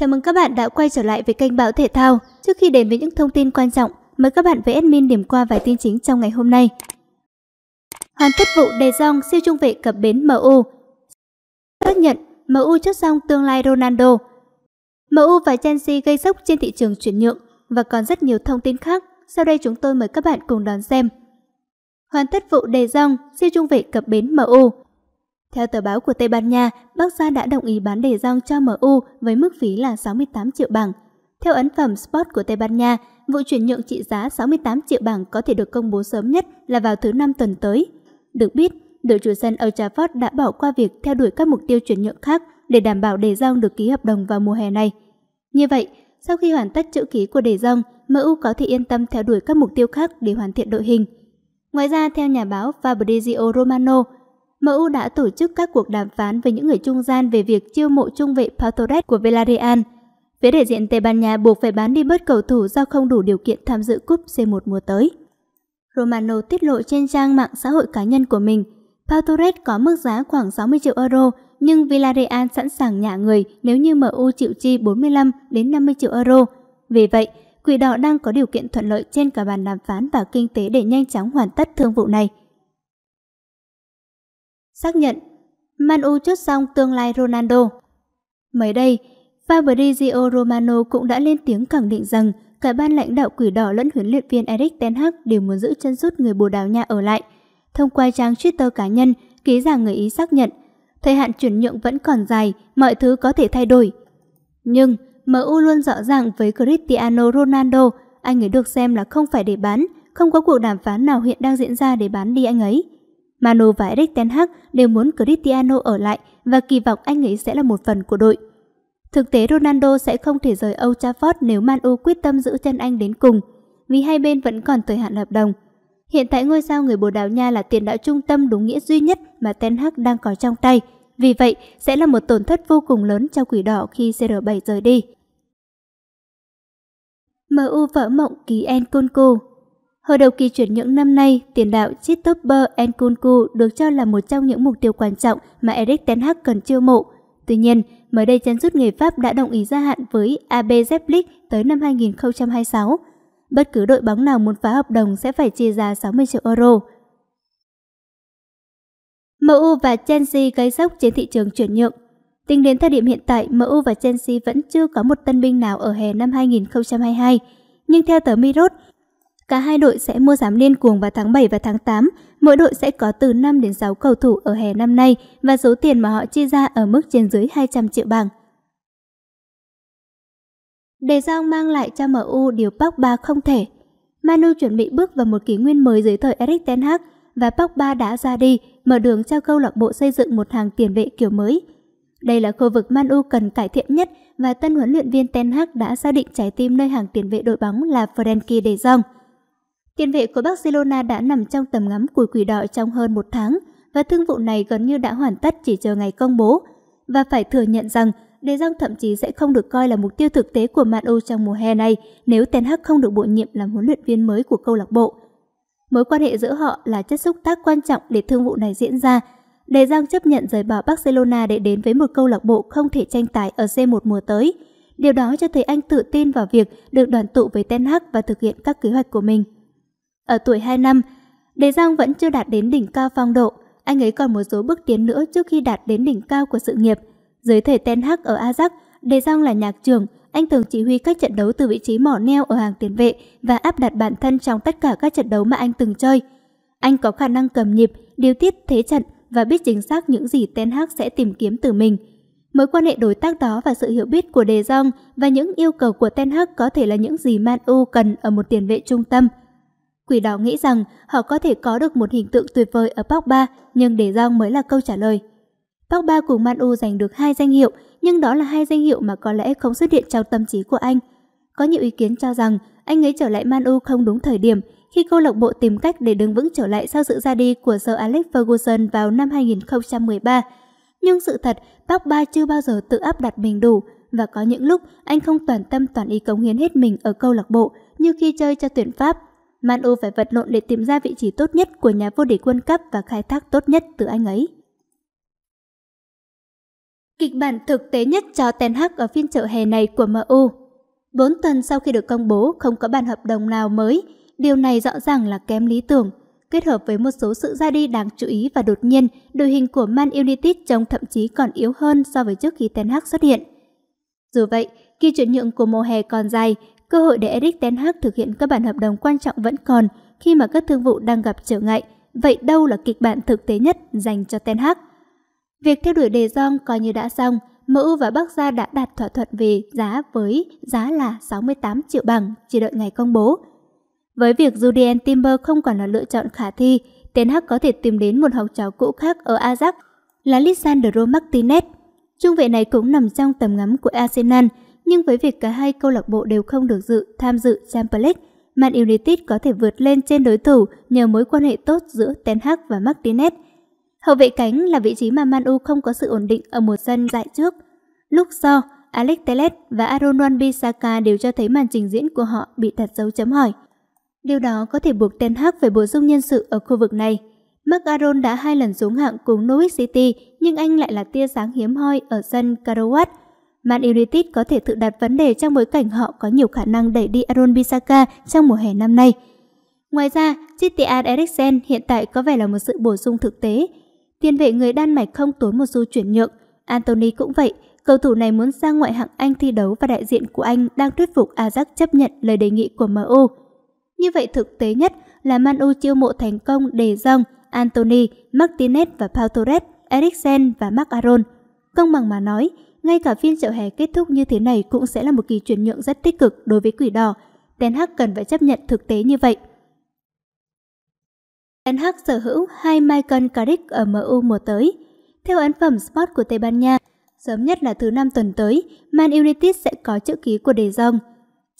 Chào mừng các bạn đã quay trở lại với kênh Báo Thể Thao. Trước khi đến với những thông tin quan trọng, mời các bạn với admin điểm qua vài tin chính trong ngày hôm nay. Hoàn tất vụ đề Jong siêu trung vệ cập bến MU. Xác nhận MU chốt xong tương lai Ronaldo. MU và Chelsea gây sốc trên thị trường chuyển nhượng và còn rất nhiều thông tin khác. Sau đây chúng tôi mời các bạn cùng đón xem. Hoàn tất vụ đề Jong siêu trung vệ cập bến MU. Theo tờ báo của Tây Ban Nha, Barca đã đồng ý bán De Jong cho MU với mức phí là 68 triệu bảng. Theo ấn phẩm Sport của Tây Ban Nha, vụ chuyển nhượng trị giá 68 triệu bảng có thể được công bố sớm nhất là vào thứ năm tuần tới. Được biết, đội chủ sân Old Trafford đã bỏ qua việc theo đuổi các mục tiêu chuyển nhượng khác để đảm bảo De Jong được ký hợp đồng vào mùa hè này. Như vậy, sau khi hoàn tất chữ ký của De Jong, MU có thể yên tâm theo đuổi các mục tiêu khác để hoàn thiện đội hình. Ngoài ra, theo nhà báo Fabrizio Romano, MU đã tổ chức các cuộc đàm phán với những người trung gian về việc chiêu mộ trung vệ Patoret của Villarreal. Phía đại diện Tây Ban Nha buộc phải bán đi bớt cầu thủ do không đủ điều kiện tham dự cúp C1 mùa tới. Romano tiết lộ trên trang mạng xã hội cá nhân của mình, Patoret có mức giá khoảng 60 triệu euro, nhưng Villarreal sẵn sàng nhả người nếu như MU chịu chi 45 đến 50 triệu euro. Vì vậy, Quỷ Đỏ đang có điều kiện thuận lợi trên cả bàn đàm phán và kinh tế để nhanh chóng hoàn tất thương vụ này xác nhận Man U chốt xong tương lai Ronaldo. Mới đây, Fabrizio Romano cũng đã lên tiếng khẳng định rằng cả ban lãnh đạo quỷ đỏ lẫn huấn luyện viên Eric Ten Hag đều muốn giữ chân rút người Bồ Đào Nha ở lại. Thông qua trang Twitter cá nhân, ký giả người Ý xác nhận, thời hạn chuyển nhượng vẫn còn dài, mọi thứ có thể thay đổi. Nhưng, MU luôn rõ ràng với Cristiano Ronaldo, anh ấy được xem là không phải để bán, không có cuộc đàm phán nào hiện đang diễn ra để bán đi anh ấy. Manu và Eric Ten Hag đều muốn Cristiano ở lại và kỳ vọng anh ấy sẽ là một phần của đội. Thực tế Ronaldo sẽ không thể rời Old Trafford nếu Manu quyết tâm giữ chân anh đến cùng, vì hai bên vẫn còn thời hạn hợp đồng. Hiện tại ngôi sao người Bồ Đào Nha là tiền đạo trung tâm đúng nghĩa duy nhất mà Ten Hag đang có trong tay. Vì vậy, sẽ là một tổn thất vô cùng lớn cho quỷ đỏ khi CR7 rời đi. MU vỡ mộng ký Nkunku Hồi đầu kỳ chuyển nhượng năm nay, tiền đạo Chitopper Nkunku được cho là một trong những mục tiêu quan trọng mà Eric Ten Hag cần chiêu mộ. Tuy nhiên, mới đây chân rút người Pháp đã đồng ý gia hạn với AB Leipzig tới năm 2026. Bất cứ đội bóng nào muốn phá hợp đồng sẽ phải chia ra 60 triệu euro. MU và Chelsea gây sốc trên thị trường chuyển nhượng. Tính đến thời điểm hiện tại, MU và Chelsea vẫn chưa có một tân binh nào ở hè năm 2022. Nhưng theo tờ Mirror, Cả hai đội sẽ mua giảm liên cuồng vào tháng 7 và tháng 8. Mỗi đội sẽ có từ 5 đến 6 cầu thủ ở hè năm nay và số tiền mà họ chi ra ở mức trên dưới 200 triệu bảng. Đề Giang mang lại cho MU điều Pogba không thể. Manu chuẩn bị bước vào một kỷ nguyên mới dưới thời Erik Ten Hag và Pogba đã ra đi, mở đường cho câu lạc bộ xây dựng một hàng tiền vệ kiểu mới. Đây là khu vực Manu cần cải thiện nhất và tân huấn luyện viên Ten Hag đã xác định trái tim nơi hàng tiền vệ đội bóng là Frenkie De Jong. Tiền vệ của Barcelona đã nằm trong tầm ngắm của quỷ đỏ trong hơn một tháng và thương vụ này gần như đã hoàn tất chỉ chờ ngày công bố. Và phải thừa nhận rằng, Đề Giang thậm chí sẽ không được coi là mục tiêu thực tế của Man U trong mùa hè này nếu Ten Hag không được bổ nhiệm làm huấn luyện viên mới của câu lạc bộ. Mối quan hệ giữa họ là chất xúc tác quan trọng để thương vụ này diễn ra. Đề Giang chấp nhận rời bỏ Barcelona để đến với một câu lạc bộ không thể tranh tài ở C1 mùa tới. Điều đó cho thấy anh tự tin vào việc được đoàn tụ với Ten Hag và thực hiện các kế hoạch của mình. Ở tuổi năm, Đề Giang vẫn chưa đạt đến đỉnh cao phong độ, anh ấy còn một số bước tiến nữa trước khi đạt đến đỉnh cao của sự nghiệp. Dưới thời Ten Hag ở Ajax, Đề Giang là nhạc trưởng, anh thường chỉ huy các trận đấu từ vị trí mỏ neo ở hàng tiền vệ và áp đặt bản thân trong tất cả các trận đấu mà anh từng chơi. Anh có khả năng cầm nhịp, điều tiết thế trận và biết chính xác những gì Ten Hag sẽ tìm kiếm từ mình. Mối quan hệ đối tác đó và sự hiểu biết của Đề Jong và những yêu cầu của Ten Hag có thể là những gì Man U cần ở một tiền vệ trung tâm – Quỷ đào nghĩ rằng họ có thể có được một hình tượng tuyệt vời ở Park Ba, nhưng để giao mới là câu trả lời. Park Ba cùng Man U giành được hai danh hiệu, nhưng đó là hai danh hiệu mà có lẽ không xuất hiện trong tâm trí của anh. Có nhiều ý kiến cho rằng anh ấy trở lại Man U không đúng thời điểm khi câu lạc bộ tìm cách để đứng vững trở lại sau sự ra đi của Sir Alex Ferguson vào năm 2013. Nhưng sự thật, Park Ba chưa bao giờ tự áp đặt mình đủ và có những lúc anh không toàn tâm toàn ý cống hiến hết mình ở câu lạc bộ như khi chơi cho tuyển Pháp Man U phải vật lộn để tìm ra vị trí tốt nhất của nhà vô địch quân cấp và khai thác tốt nhất từ anh ấy. Kịch bản thực tế nhất cho Ten Hag ở phiên chợ hè này của MU. 4 tuần sau khi được công bố không có bản hợp đồng nào mới, điều này rõ ràng là kém lý tưởng. Kết hợp với một số sự ra đi đáng chú ý và đột nhiên, đội hình của Man United trông thậm chí còn yếu hơn so với trước khi Ten Hag xuất hiện. Dù vậy, kỳ chuyển nhượng của mùa hè còn dài, Cơ hội để Eric Ten Hag thực hiện các bản hợp đồng quan trọng vẫn còn khi mà các thương vụ đang gặp trở ngại. Vậy đâu là kịch bản thực tế nhất dành cho Ten Hag? Việc theo đuổi De Jong coi như đã xong, MU và Bắc Gia đã đạt thỏa thuận về giá với giá là 68 triệu bảng, chỉ đợi ngày công bố. Với việc Julian Timber không còn là lựa chọn khả thi, Ten Hag có thể tìm đến một học trò cũ khác ở Ajax là Lisandro Martinez. Trung vệ này cũng nằm trong tầm ngắm của Arsenal, nhưng với việc cả hai câu lạc bộ đều không được dự tham dự Champions League, Man United có thể vượt lên trên đối thủ nhờ mối quan hệ tốt giữa Ten Hag và Martinez. Hậu vệ cánh là vị trí mà Man U không có sự ổn định ở một sân dại trước. Lúc sau, Alex Teles và Aaron Wan-Bissaka đều cho thấy màn trình diễn của họ bị đặt dấu chấm hỏi. Điều đó có thể buộc Ten Hag phải bổ sung nhân sự ở khu vực này. Mark Aaron đã hai lần xuống hạng cùng Norwich City nhưng anh lại là tia sáng hiếm hoi ở sân Karowat. Man United có thể tự đặt vấn đề trong bối cảnh họ có nhiều khả năng đẩy đi Aaron Bisaka trong mùa hè năm nay. Ngoài ra, Christian Eriksen hiện tại có vẻ là một sự bổ sung thực tế. Tiền vệ người Đan Mạch không tốn một xu chuyển nhượng. Anthony cũng vậy, cầu thủ này muốn sang ngoại hạng Anh thi đấu và đại diện của Anh đang thuyết phục Ajax chấp nhận lời đề nghị của MU. Như vậy thực tế nhất là Man U chiêu mộ thành công De Jong, Anthony, Martinez và Pau Torres, Eriksen và Marc Aron. Công bằng mà nói, ngay cả phiên chợ hè kết thúc như thế này cũng sẽ là một kỳ chuyển nhượng rất tích cực đối với quỷ đỏ. Ten Hag cần phải chấp nhận thực tế như vậy. Ten Hag sở hữu hai Michael Carrick ở MU mùa tới. Theo ấn phẩm Sport của Tây Ban Nha, sớm nhất là thứ năm tuần tới, Man United sẽ có chữ ký của De Jong.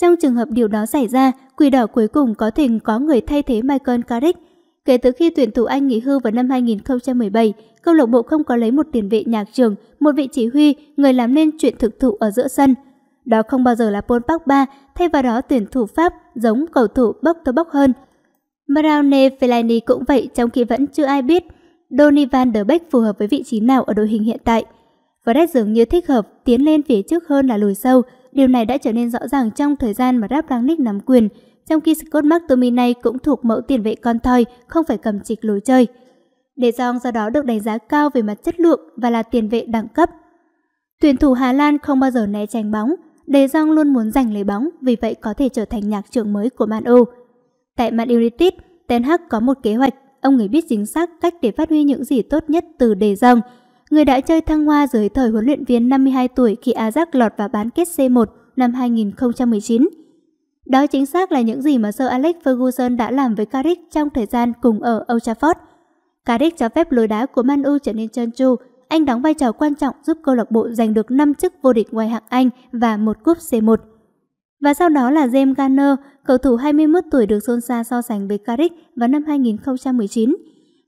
Trong trường hợp điều đó xảy ra, quỷ đỏ cuối cùng có thể có người thay thế Michael Carrick Kể từ khi tuyển thủ Anh nghỉ hưu vào năm 2017, câu lạc bộ không có lấy một tiền vệ nhạc trường, một vị chỉ huy, người làm nên chuyện thực thụ ở giữa sân. Đó không bao giờ là Paul Pogba, thay vào đó tuyển thủ Pháp giống cầu thủ bốc to bốc hơn. Marouane Fellaini cũng vậy trong khi vẫn chưa ai biết Donny van der Beek phù hợp với vị trí nào ở đội hình hiện tại. Fred dường như thích hợp tiến lên phía trước hơn là lùi sâu, điều này đã trở nên rõ ràng trong thời gian mà Ralph Rangnick nắm quyền – trong khi Scott McTominay cũng thuộc mẫu tiền vệ con thoi, không phải cầm trịch lối chơi. De Jong do đó được đánh giá cao về mặt chất lượng và là tiền vệ đẳng cấp. Tuyển thủ Hà Lan không bao giờ né tránh bóng, De Jong luôn muốn giành lấy bóng, vì vậy có thể trở thành nhạc trưởng mới của Man U. Tại Man United, Ten Hag có một kế hoạch, ông người biết chính xác cách để phát huy những gì tốt nhất từ De Jong. Người đã chơi thăng hoa dưới thời huấn luyện viên 52 tuổi khi Ajax lọt vào bán kết C1 năm 2019. Đó chính xác là những gì mà Sir Alex Ferguson đã làm với Carrick trong thời gian cùng ở Old Trafford. Carrick cho phép lối đá của Man U trở nên trơn tru, anh đóng vai trò quan trọng giúp câu lạc bộ giành được 5 chức vô địch ngoài hạng Anh và một cúp C1. Và sau đó là James Garner, cầu thủ 21 tuổi được xôn xao so sánh với Carrick vào năm 2019.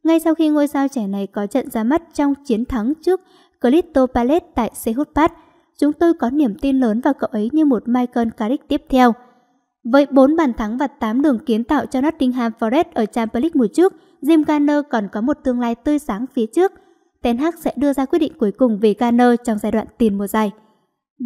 Ngay sau khi ngôi sao trẻ này có trận ra mắt trong chiến thắng trước Crystal Palace tại Sehut Park, chúng tôi có niềm tin lớn vào cậu ấy như một Michael Carrick tiếp theo – với 4 bàn thắng và 8 đường kiến tạo cho Nottingham Forest ở Champions League mùa trước, Jim Garner còn có một tương lai tươi sáng phía trước. Ten Hag sẽ đưa ra quyết định cuối cùng về Garner trong giai đoạn tiền mùa giải.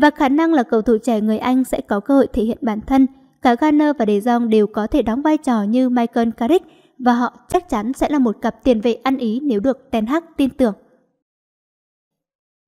Và khả năng là cầu thủ trẻ người Anh sẽ có cơ hội thể hiện bản thân. Cả Garner và De Jong đều có thể đóng vai trò như Michael Carrick và họ chắc chắn sẽ là một cặp tiền vệ ăn ý nếu được Ten Hag tin tưởng.